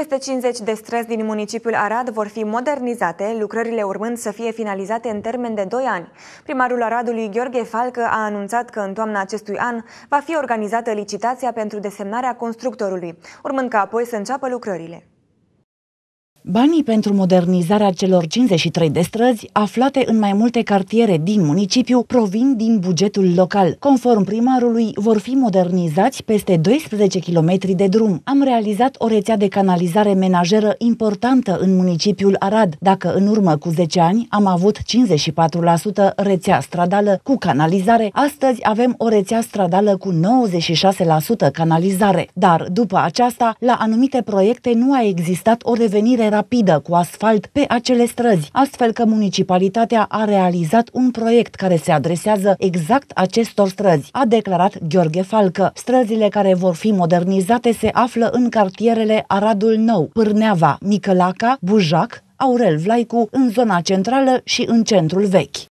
Peste 50 de străzi din municipiul Arad vor fi modernizate, lucrările urmând să fie finalizate în termen de 2 ani. Primarul Aradului, Gheorghe Falcă, a anunțat că în toamna acestui an va fi organizată licitația pentru desemnarea constructorului, urmând ca apoi să înceapă lucrările. Banii pentru modernizarea celor 53 de străzi, aflate în mai multe cartiere din municipiu, provin din bugetul local. Conform primarului, vor fi modernizați peste 12 km de drum. Am realizat o rețea de canalizare menajeră importantă în municipiul Arad. Dacă în urmă cu 10 ani am avut 54% rețea stradală cu canalizare, astăzi avem o rețea stradală cu 96% canalizare. Dar, după aceasta, la anumite proiecte nu a existat o revenire rapidă cu asfalt pe acele străzi, astfel că municipalitatea a realizat un proiect care se adresează exact acestor străzi, a declarat Gheorghe Falcă. Străzile care vor fi modernizate se află în cartierele Aradul Nou, Pârneava, Micălaca, Bujac, Aurel Vlaicu, în zona centrală și în centrul vechi.